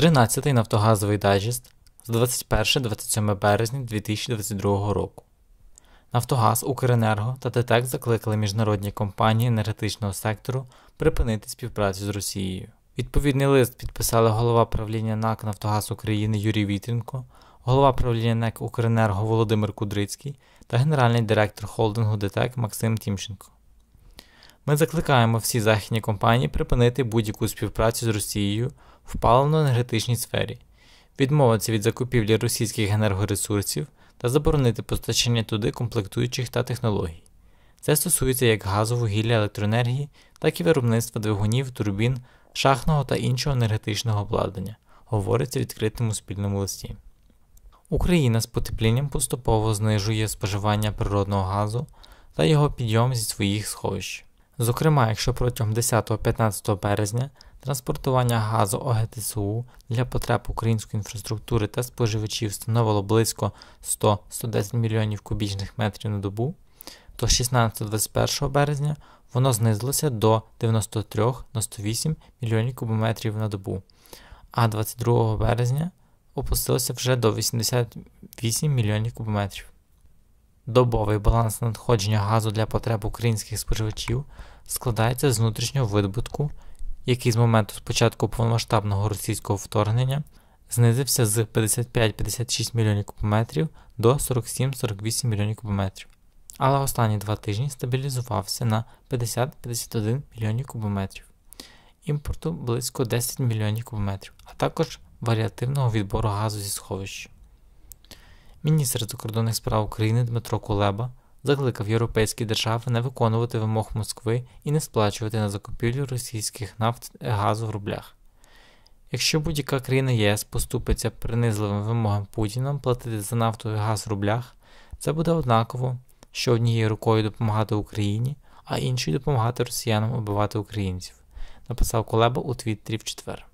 13-й Нафтогазовий дайджест з 21 27 березня 2022 року. Нафтогаз, Укренерго та ТТЕК закликали міжнародні компанії енергетичного сектору припинити співпрацю з Росією. Відповідний лист підписали голова правління НАК Нафтогаз України Юрій Вітренко, голова правління НЕК Укренерго Володимир Кудрицький та генеральний директор холдингу ДТЕК Максим Тімченко. Ми закликаємо всі західні компанії припинити будь-яку співпрацю з Росією в паливно-енергетичній сфері, відмовитися від закупівлі російських енергоресурсів та заборонити постачання туди комплектуючих та технологій. Це стосується як газу, вугілля, електроенергії, так і виробництва двигунів, турбін, шахного та іншого енергетичного обладнання, говориться в відкритому спільному листі. Україна з потеплінням поступово знижує споживання природного газу та його підйом зі своїх сховищ. Зокрема, якщо протягом 10-15 березня транспортування газу ОГТСУ для потреб української інфраструктури та споживачів становило близько 100-110 мільйонів кубічних метрів на добу, то 16-21 березня воно знизилося до 93-108 мільйонів кубометрів на добу, а 22 березня опустилося вже до 88 мільйонів кубометрів. Добовий баланс надходження газу для потреб українських споживачів складається з внутрішнього видобутку, який з моменту спочатку повномасштабного російського вторгнення знизився з 55-56 млн кубометрів до 47-48 млн кубометрів, але останні два тижні стабілізувався на 50-51 мільйонів кубометрів, імпорту близько 10 мільйонів кубометрів, а також варіативного відбору газу зі сховищ. Міністр закордонних справ України Дмитро Кулеба закликав європейські держави не виконувати вимог Москви і не сплачувати на закупівлю російських нафт газу в рублях. Якщо будь-яка країна ЄС поступиться принизливим вимогам Путіна платити за нафту і газ в рублях, це буде однаково, що однією рукою допомагати Україні, а іншою допомагати росіянам убивати українців, написав Колеба у Твіттері в четвер.